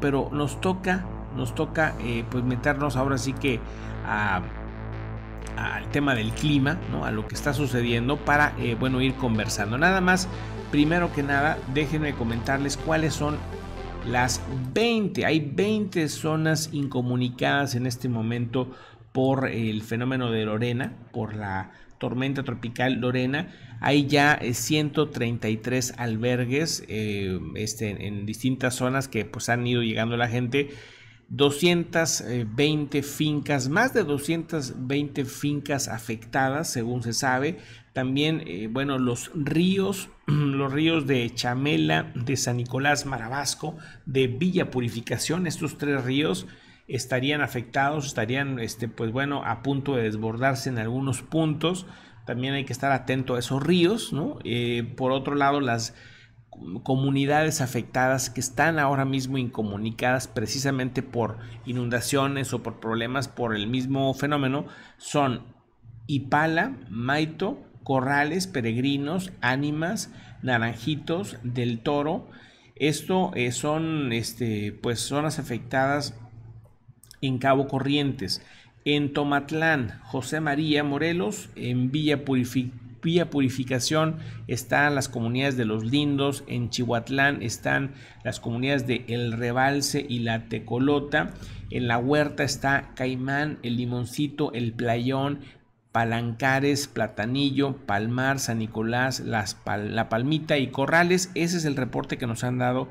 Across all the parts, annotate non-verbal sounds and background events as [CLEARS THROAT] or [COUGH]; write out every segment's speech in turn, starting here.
pero nos toca, nos toca eh, pues meternos ahora sí que al tema del clima, ¿no? a lo que está sucediendo para eh, bueno, ir conversando. Nada más, primero que nada, déjenme comentarles cuáles son las 20. Hay 20 zonas incomunicadas en este momento por el fenómeno de Lorena, por la tormenta tropical Lorena, hay ya 133 eh, albergues eh, este, en distintas zonas que pues, han ido llegando la gente. 220 fincas, más de 220 fincas afectadas, según se sabe. También, eh, bueno, los ríos, [CLEARS THROAT] los ríos de Chamela, de San Nicolás Marabasco, de Villa Purificación, estos tres ríos estarían afectados, estarían, este, pues bueno, a punto de desbordarse en algunos puntos. También hay que estar atento a esos ríos, ¿no? Eh, por otro lado, las comunidades afectadas que están ahora mismo incomunicadas precisamente por inundaciones o por problemas por el mismo fenómeno son Ipala, Maito, Corrales, Peregrinos, Ánimas, Naranjitos, Del Toro. Esto eh, son este, pues, zonas afectadas en Cabo Corrientes, en Tomatlán, José María Morelos, en Villa, Purificación están las comunidades de Los Lindos, en Chihuatlán están las comunidades de El Rebalse y La Tecolota, en La Huerta está Caimán, El Limoncito, El Playón, Palancares, Platanillo, Palmar, San Nicolás, La Palmita y Corrales. Ese es el reporte que nos han dado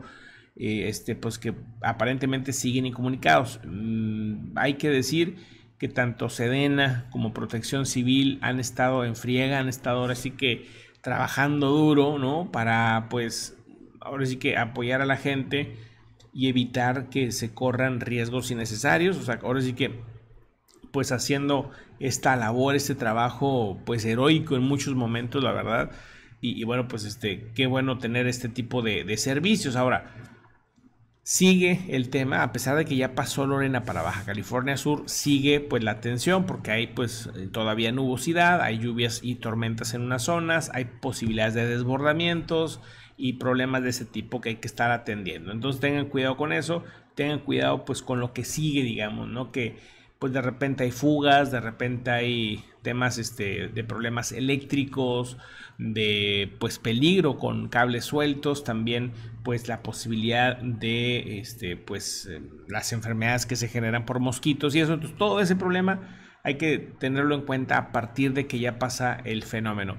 este, pues que aparentemente siguen incomunicados. Mm, hay que decir que tanto Sedena como Protección Civil han estado en friega, han estado ahora sí que trabajando duro, ¿no? Para pues ahora sí que apoyar a la gente y evitar que se corran riesgos innecesarios, o sea, ahora sí que pues haciendo esta labor, este trabajo pues heroico en muchos momentos, la verdad. Y, bueno, pues este, qué bueno tener este tipo de servicios. Ahora, sigue el tema, a pesar de que ya pasó Lorena para Baja California Sur, sigue pues la atención porque hay pues eh, todavía nubosidad, hay lluvias y tormentas en unas zonas, hay posibilidades de desbordamientos y problemas de ese tipo que hay que estar atendiendo. Entonces tengan cuidado con eso, tengan cuidado pues con lo que sigue, digamos, ¿no? Que pues de repente hay fugas, de repente hay temas este, de problemas eléctricos, de pues peligro con cables sueltos, también pues la posibilidad de este, pues eh, las enfermedades que se generan por mosquitos y eso, todo ese problema hay que tenerlo en cuenta a partir de que ya pasa el fenómeno.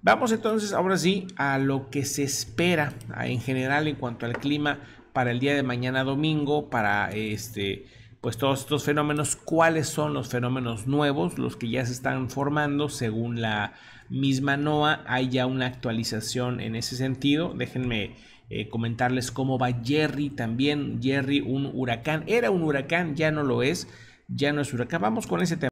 Vamos entonces ahora sí a lo que se espera en general en cuanto al clima para el día de mañana domingo, para este pues todos estos fenómenos, cuáles son los fenómenos nuevos, los que ya se están formando según la misma NOAA, hay ya una actualización en ese sentido, déjenme eh, comentarles cómo va Jerry también, Jerry un huracán, era un huracán, ya no lo es, ya no es huracán, vamos con ese tema.